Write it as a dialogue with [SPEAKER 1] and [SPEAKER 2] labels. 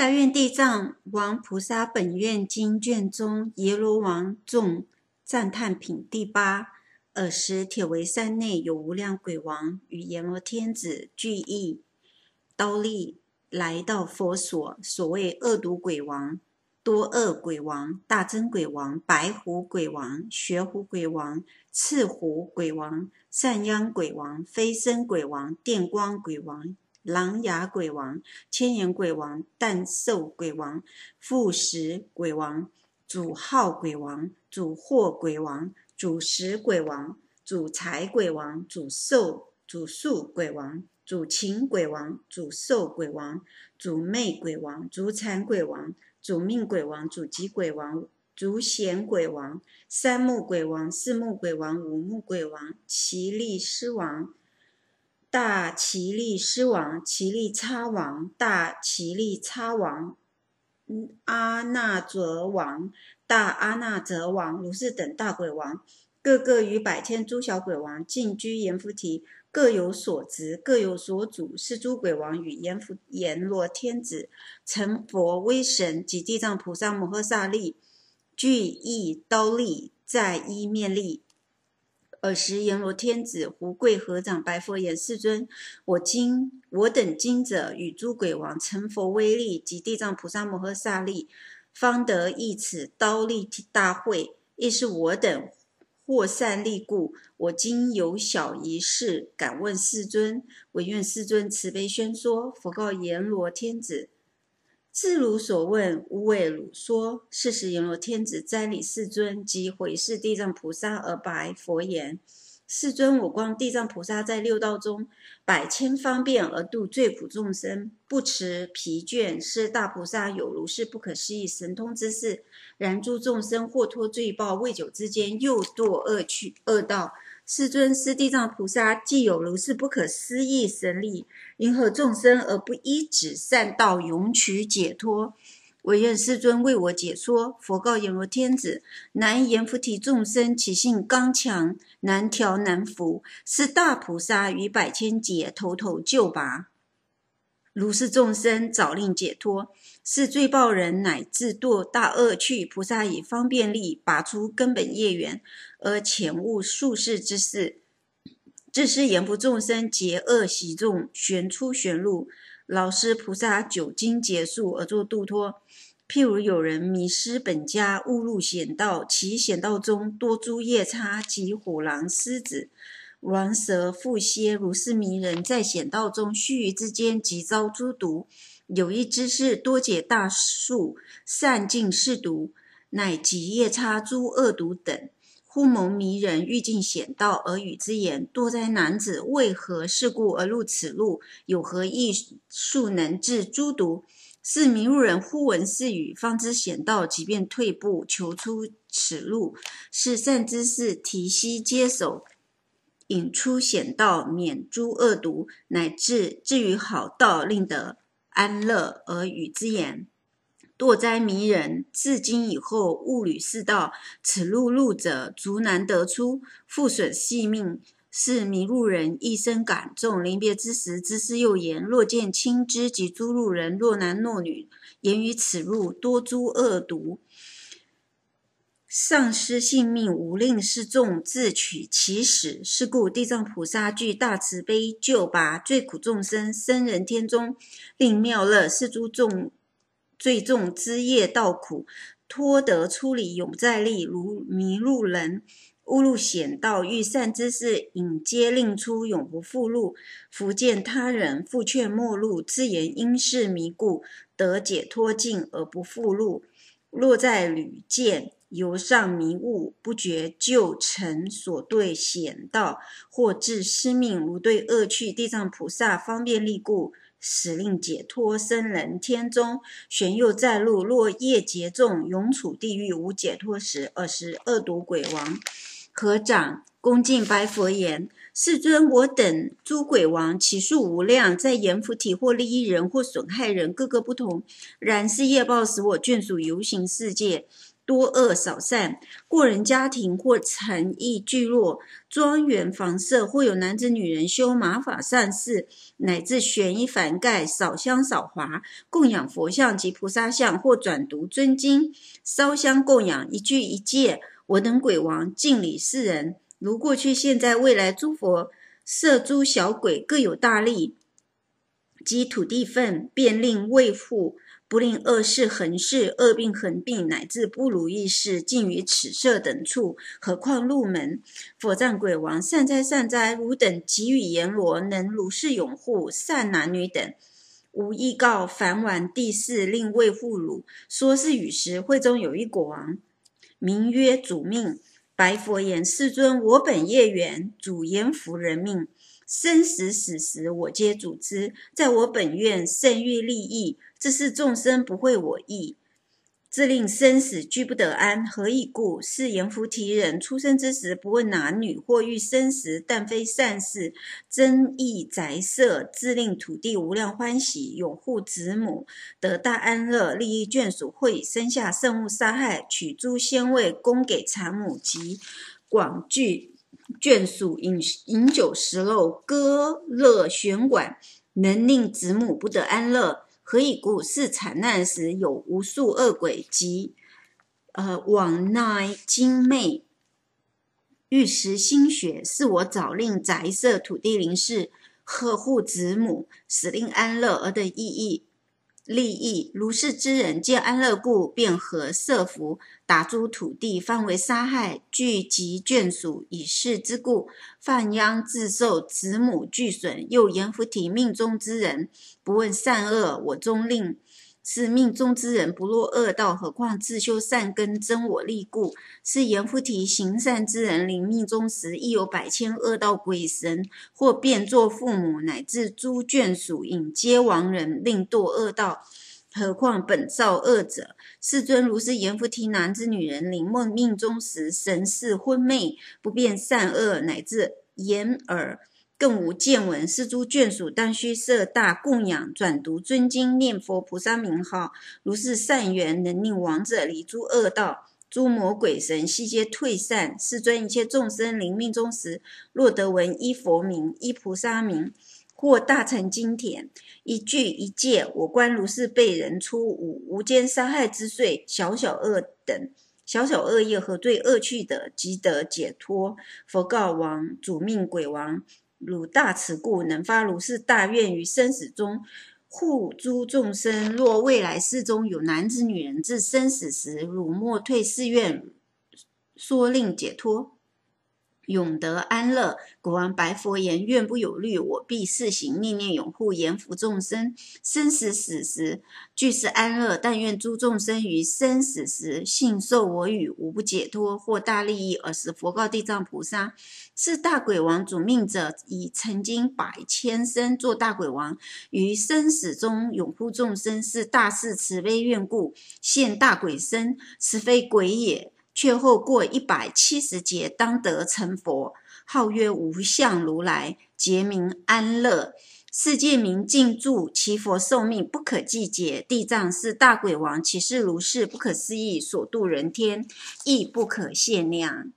[SPEAKER 1] 大愿地藏王菩萨本愿经卷中，耶罗王众赞叹品第八。尔时，铁围山内有无量鬼王与阎罗天子俱异刀立来到佛所。所谓恶毒鬼王、多恶鬼王、大真鬼王、白虎鬼王、血虎鬼王、赤虎鬼王、善殃鬼王、飞身鬼王、电光鬼王。狼牙鬼王、千眼鬼王、淡兽鬼王、富食鬼王、主号鬼王、主祸鬼王、主食鬼王、主财鬼王、主寿、主速鬼王、主情鬼王、主寿鬼王、主媚鬼王、主产鬼王、主命鬼王、主吉鬼王、主显鬼王、三目鬼王、四目鬼王、五目鬼王、奇力狮王。大奇利狮王、奇利叉王、大奇利叉王、阿那佐王、大阿那佐王、如是等大鬼王，个个与百千诸小鬼王，尽居阎浮提，各有所职，各有所主。是诸鬼王与阎浮阎罗天子、成佛威神及地藏菩萨摩诃萨力，具义刀利，在一灭力。尔时，阎罗天子、胡贵合掌，白佛言：“世尊，我今我等今者，与诸鬼王成佛威力及地藏菩萨摩诃萨力，方得一此刀立大会。亦是我等获善利故。我今有小一事，敢问世尊。唯愿世尊慈悲宣说。”佛告阎罗天子。自如所问，无为汝说。是时阎罗天子瞻礼世尊及回视地藏菩萨而白佛言：“世尊，我光地藏菩萨在六道中百千方便而度罪苦众生，不辞疲倦。是大菩萨有如是不可思议神通之事。然诸众生或脱罪报未久之间，又堕恶趣恶道。”世尊，是地藏菩萨，既有如是不可思议神力，因何众生而不依止善道，永取解脱？唯愿世尊为我解说。佛告阎罗天子：难言菩提众生其性刚强，难调难服，是大菩萨与百千劫头头救拔。如是众生早令解脱，是罪报人乃至堕大恶趣。菩萨以方便力拔出根本业缘，而遣悟数世之事。自是言不众生结恶习众，旋出旋入。老师菩萨久经劫数而作度脱。譬如有人迷失本家，误入险道，其险道中多诸夜叉及虎狼狮子。王蛇复蝎，如是迷人，在险道中，须臾之间即遭诸毒。有一之士，多解大树，善尽是毒，乃及夜叉诸恶毒等，忽蒙迷人欲进险道，而与之言：“多灾男子为何事故而入此路？有何异术能治诸毒？”是迷路人忽闻是语，方知险道，即便退步，求出此路。是善之士，提膝接手。引出险道，免诸恶毒，乃至至于好道，令得安乐而语之言，堕灾迷人。自今以后，物履四道，此路入者，足难得出，复损性命，是迷路人一生感重。临别之时，知师又言：若见亲知及诸路人，若男若女，言于此路多诸恶毒。丧失性命，无令示众，自取其死。是故地藏菩萨具大慈悲，救拔罪苦众生，生人天中，令妙乐。是诸众罪重之业道苦，脱得出离，永在力。如迷路人误入险道，遇善之事，引皆令出，永不复入。福见他人复劝莫路，自言因是迷故得解脱境，而不复入。若在屡见。由上迷悟不觉旧尘所对险道，或致失命如对恶趣。地藏菩萨方便力故，使令解脱生人天中。玄佑在路，若业劫重，永处地狱无解脱时。二是恶毒鬼王，合掌恭敬白佛言：“世尊，我等诸鬼王其数无量，在阎浮提或利益人，或损害人，各个不同。然世业报使我眷属游行世界。”多恶少善，过人家庭或禅意聚落、庄园房舍，或有男子女人修马法善事，乃至悬衣凡盖、扫香扫华，供养佛像及菩萨像，或转读尊经、烧香供养，一句一戒，我等鬼王敬礼世人。如过去、现在、未来诸佛，摄诸小鬼，各有大利，积土地分，便令未富。不令恶事横事、恶病横病，乃至不如意事，尽于此色等处。何况入门？佛赞鬼王：善哉善哉！汝等给予阎罗，能如是永护善男女等。吾亦告凡王帝四，令为护汝。说是与时，会中有一国王，名曰主命白佛言：“世尊，我本业缘主阎浮人命，生死死时，我皆主之。在我本愿，甚欲利益。”自是众生不会我意，自令生死俱不得安。何以故？是阎夫提人出生之时不问男女，或欲生时但非善事，增益宅舍，自令土地无量欢喜，永护子母得大安乐，利益眷属，会生下圣物杀害，取诸仙位供给产母及广聚眷属，饮饮酒食肉，歌乐弦管，能令子母不得安乐。何以故？是惨难时，有无数恶鬼及，呃，往奈精魅，玉石心血，是我早令宅舍土地灵士呵护子母，使令安乐而的意义。利益如是之人，见安乐故，便合设伏打诸土地，方为杀害聚集眷属，以是之故，犯殃自受，子母俱损。又阎浮提命中之人，不问善恶，我终令。是命中之人不落恶道，何况自修善根、真我力故，是阎浮提行善之人，临命中时亦有百千恶道鬼神，或变作父母乃至诸眷属，引皆亡人令堕恶道。何况本造恶者，世尊如是阎浮提男子女人临梦命中时，神似昏昧，不辨善恶，乃至言耳。更无见闻，是诸眷属，当须设大供养，转读尊经，念佛菩萨名号。如是善缘，能令亡者离诸恶道，诸魔鬼神悉皆退散。世尊，一切众生临命终时，若得闻一佛名、一菩萨名，或大乘经典一句一戒，我观如是被人出五无间杀害之罪，小小恶等，小小恶业，和罪恶趣的，即得解脱？佛告王主命鬼王。汝大慈故能发如是大愿于生死中护诸众生。若未来世中有男子女人至生死时，汝莫退誓愿，说令解脱。永得安乐。国王白佛言：“愿不有虑，我必试行，念念永护，严福众生。生死死时，俱是安乐。但愿诸众生于生死时信受我语，无不解脱，获大利益。”尔时佛告地藏菩萨：“是大鬼王主命者，以曾经百千生做大鬼王，于生死中永护众生，是大士慈悲愿故。现大鬼身，此非鬼也。”却后过一百七十劫，当得成佛，号曰无相如来，劫名安乐世界名净住。其佛寿命不可计劫。地藏是大鬼王，其事如是，不可思议，所度人天亦不可限量。